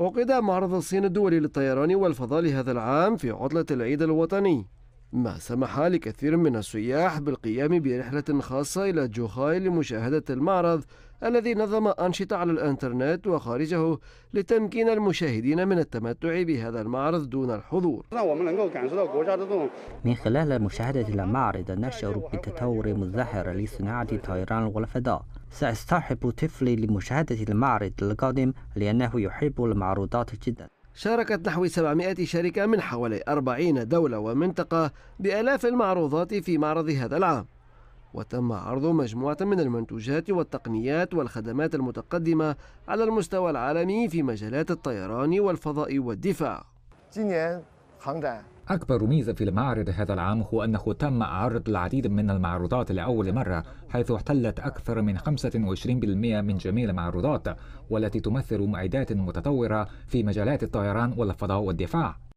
عقد معرض الصين الدولي للطيران والفضاء لهذا العام في عطلة العيد الوطني ما سمح لكثير من السياح بالقيام برحلة خاصة إلى جوخاي لمشاهدة المعرض الذي نظم أنشطة على الإنترنت وخارجه لتمكين المشاهدين من التمتع بهذا المعرض دون الحضور من خلال مشاهدة المعرض نشعر بتطور مزدهر لصناعة الطيران والفضاء سأصطحب طفلي لمشاهدة المعرض القادم لأنه يحب المعروضات جداً شاركت نحو 700 شركة من حوالي 40 دولة ومنطقة بآلاف المعروضات في معرض هذا العام وتم عرض مجموعة من المنتوجات والتقنيات والخدمات المتقدمة على المستوى العالمي في مجالات الطيران والفضاء والدفاع أكبر ميزة في المعرض هذا العام هو أنه تم عرض العديد من المعروضات لأول مرة حيث احتلت أكثر من 25% من جميع المعروضات والتي تمثل معدات متطورة في مجالات الطيران والفضاء والدفاع